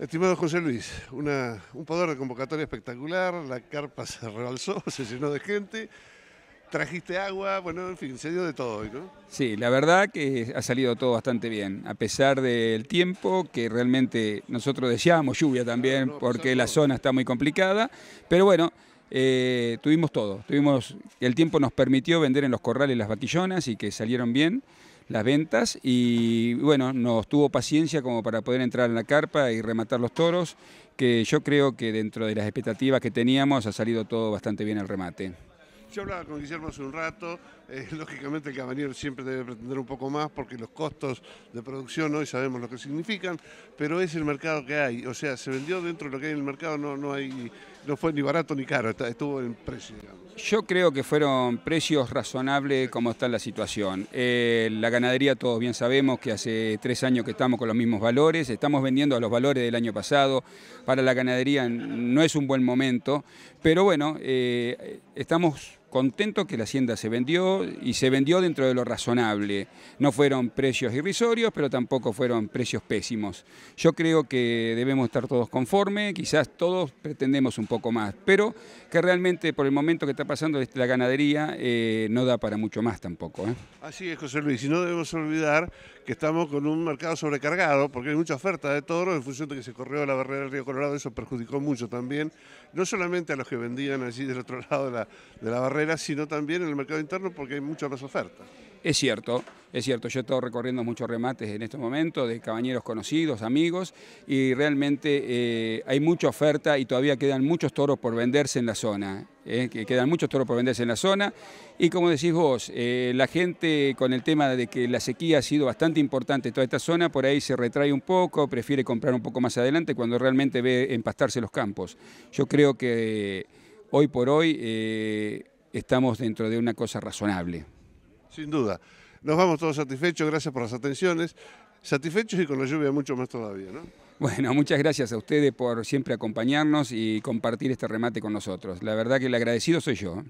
Estimado José Luis, una, un poder de convocatoria espectacular, la carpa se rebalsó, se llenó de gente, trajiste agua, bueno, en fin, se dio de todo ¿no? Sí, la verdad que ha salido todo bastante bien, a pesar del tiempo, que realmente nosotros deseábamos lluvia también, porque la zona está muy complicada, pero bueno, eh, tuvimos todo, tuvimos, el tiempo nos permitió vender en los corrales las batillonas y que salieron bien las ventas y bueno, nos tuvo paciencia como para poder entrar en la carpa y rematar los toros, que yo creo que dentro de las expectativas que teníamos ha salido todo bastante bien el remate. Yo hablaba con Guillermo hace un rato, eh, lógicamente el caballero siempre debe pretender un poco más porque los costos de producción hoy sabemos lo que significan, pero es el mercado que hay, o sea, se vendió dentro de lo que hay en el mercado, no, no hay no fue ni barato ni caro, estuvo en precio, Yo creo que fueron precios razonables como está la situación. Eh, la ganadería todos bien sabemos que hace tres años que estamos con los mismos valores, estamos vendiendo a los valores del año pasado, para la ganadería no es un buen momento, pero bueno, eh, estamos contento que la hacienda se vendió y se vendió dentro de lo razonable. No fueron precios irrisorios, pero tampoco fueron precios pésimos. Yo creo que debemos estar todos conformes, quizás todos pretendemos un poco más, pero que realmente por el momento que está pasando la ganadería eh, no da para mucho más tampoco. ¿eh? Así es, José Luis, y no debemos olvidar que estamos con un mercado sobrecargado, porque hay mucha oferta de toros en función de que se corrió la barrera del río Colorado, eso perjudicó mucho también, no solamente a los que vendían allí del otro lado de la, de la barrera, sino también en el mercado interno porque hay mucha más oferta. Es cierto, es cierto, yo he estado recorriendo muchos remates en este momento de cabañeros conocidos, amigos, y realmente eh, hay mucha oferta y todavía quedan muchos toros por venderse en la zona. Eh, quedan muchos toros por venderse en la zona. Y como decís vos, eh, la gente con el tema de que la sequía ha sido bastante importante en toda esta zona, por ahí se retrae un poco, prefiere comprar un poco más adelante cuando realmente ve empastarse los campos. Yo creo que hoy por hoy estamos dentro de una cosa razonable. Sin duda. Nos vamos todos satisfechos, gracias por las atenciones. Satisfechos y con la lluvia mucho más todavía, ¿no? Bueno, muchas gracias a ustedes por siempre acompañarnos y compartir este remate con nosotros. La verdad que el agradecido soy yo. ¿eh?